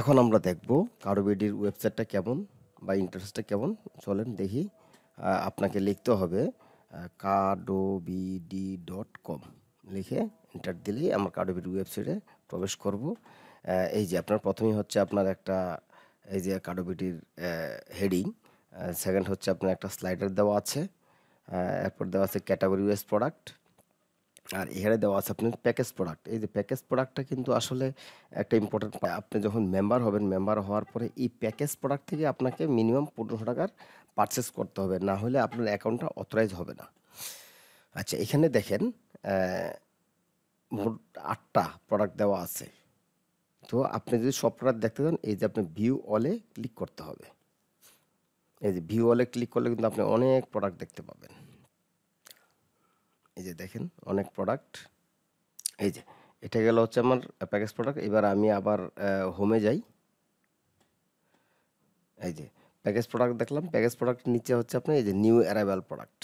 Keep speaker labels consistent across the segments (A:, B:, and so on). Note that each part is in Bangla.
A: এখন আমরা দেখব কারোবিডির ওয়েবসাইটটা কেমন বা ইন্টারফেসটা কেমন চলেন দেখি আপনাকে লিখতে হবে কাডোবিডি ডট কম লিখে ইন্টার দিলেই আমার কাডোবিডি ওয়েবসাইটে প্রবেশ করব এই যে আপনার প্রথমেই হচ্ছে আপনার একটা এই যে বিডির হেডিং সেকেন্ড হচ্ছে আপনার একটা স্লাইডার দেওয়া আছে এরপর দেওয়া আছে ক্যাটাগরি ওয়েস প্রোডাক্ট আর এখানে দেওয়া আছে আপনার প্যাকেজ প্রোডাক্ট এই যে প্যাকেজ প্রোডাক্টটা কিন্তু আসলে একটা ইম্পর্টেন্ট আপনি যখন মেম্বার হবেন মেম্বার হওয়ার পরে এই প্যাকেজ প্রোডাক্ট থেকে আপনাকে মিনিমাম পনেরোশো টাকার পারচেস করতে হবে না হলে আপনার অ্যাকাউন্টটা অথরাইজ হবে না আচ্ছা এখানে দেখেন মোট আটটা প্রোডাক্ট দেওয়া আছে তো আপনি যদি সব প্রোডাক্ট দেখতে চান এই যে আপনি ভিউ অলে ক্লিক করতে হবে এই যে ভিউ অলে ক্লিক করলে কিন্তু আপনি অনেক প্রোডাক্ট দেখতে পাবেন এই যে দেখেন অনেক প্রোডাক্ট এই যে এটা গেল হচ্ছে আমার প্যাকেজ প্রোডাক্ট এবার আমি আবার হোমে যাই এই যে প্যাকেজ প্রোডাক্ট দেখলাম প্যাকেজ প্রোডাক্ট নিচে হচ্ছে আপনার এই যে নিউ অ্যারাইভাল প্রোডাক্ট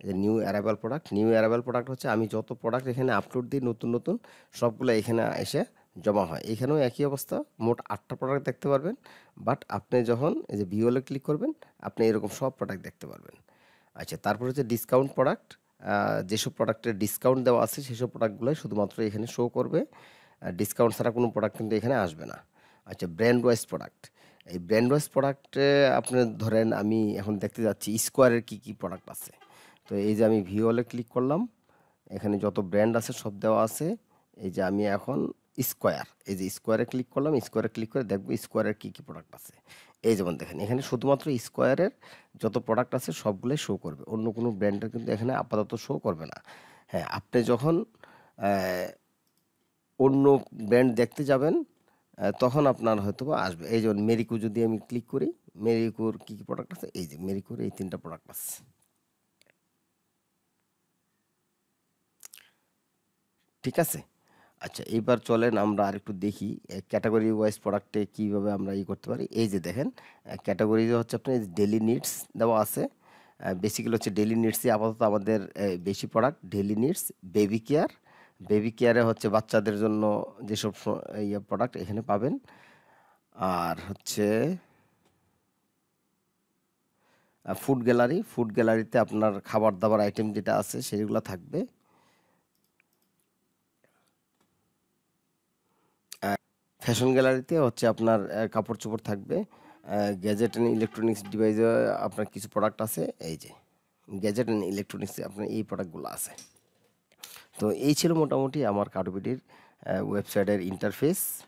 A: এই যে new arrival product new arrival product হচ্ছে আমি যত প্রোডাক্ট এখানে আপলোড দিই নতুন নতুন সবগুলো এখানে এসে জমা হয় এখানেও একই অবস্থা মোট আটটা প্রোডাক্ট দেখতে পারবেন বাট আপনি যখন এই যে বিওলে ক্লিক করবেন আপনি এরকম সব প্রোডাক্ট দেখতে পারবেন আচ্ছা তারপর হচ্ছে ডিসকাউন্ট প্রোডাক্ট যেসব প্রোডাক্টের ডিসকাউন্ট দেওয়া আছে সেসব প্রোডাক্টগুলো শুধুমাত্র এখানে শো করবে ডিসকাউন্ট ছাড়া কোনো প্রোডাক্ট কিন্তু এখানে আসবে না আচ্ছা ব্র্যান্ড ওয়াইজ প্রোডাক্ট এই ব্র্যান্ড ওয়াইজ প্রোডাক্টে আপনি ধরেন আমি এখন দেখতে যাচ্ছি স্কোয়ারের কি কি প্রোডাক্ট আছে তো এই যে আমি ভিওলে ক্লিক করলাম এখানে যত ব্র্যান্ড আছে সব দেওয়া আছে এই যে আমি এখন স্কোয়ার এই যে স্কোয়ারে ক্লিক করলাম স্কোয়ারে ক্লিক করে দেখবো স্কোয়ারের কী কী প্রোডাক্ট আছে এই যেমন দেখেন এখানে শুধুমাত্র স্কোয়ারের যত প্রোডাক্ট আছে সবগুলোই শো করবে অন্য কোনো ব্র্যান্ডের কিন্তু এখানে আপাতত শো করবে না হ্যাঁ আপনি যখন অন্য ব্র্যান্ড দেখতে যাবেন তখন আপনার হয়তো আসবে এই যেমন মেরিকু যদি আমি ক্লিক করি মেরিকুর কী কী প্রোডাক্ট আছে এই যে মেরিকোর এই তিনটা প্রোডাক্ট আছে ঠিক আছে আচ্ছা এবার চলেন আমরা আরেকটু দেখি ক্যাটাগরি ওয়াইজ প্রোডাক্টে কীভাবে আমরা ই করতে পারি এই যে দেখেন ক্যাটাগরি হচ্ছে আপনার ডেলি নিডস দেওয়া আছে বেসিক্যালি হচ্ছে ডেলি নিডসই আপাতত আমাদের বেশি product daily needs baby care baby কেয়ারে হচ্ছে বাচ্চাদের জন্য যেসব ইয়ে প্রোডাক্ট এখানে পাবেন আর হচ্ছে ফুড গ্যালারি ফুড গ্যালারিতে আপনার খাবার দাবার আইটেম যেটা আছে সেগুলো থাকবে ফ্যাশন গ্যালারিতে হচ্ছে আপনার কাপড় চোপড় থাকবে গ্যাজেট অ্যান্ড ইলেকট্রনিক্স ডিভাইসে আপনার কিছু প্রোডাক্ট আছে এই যে গ্যাজেট অ্যান্ড ইলেকট্রনিক্সে আপনার এই প্রোডাক্টগুলো আছে তো এই ছিল মোটামুটি আমার কার্ডবিডির ওয়েবসাইটের ইন্টারফেস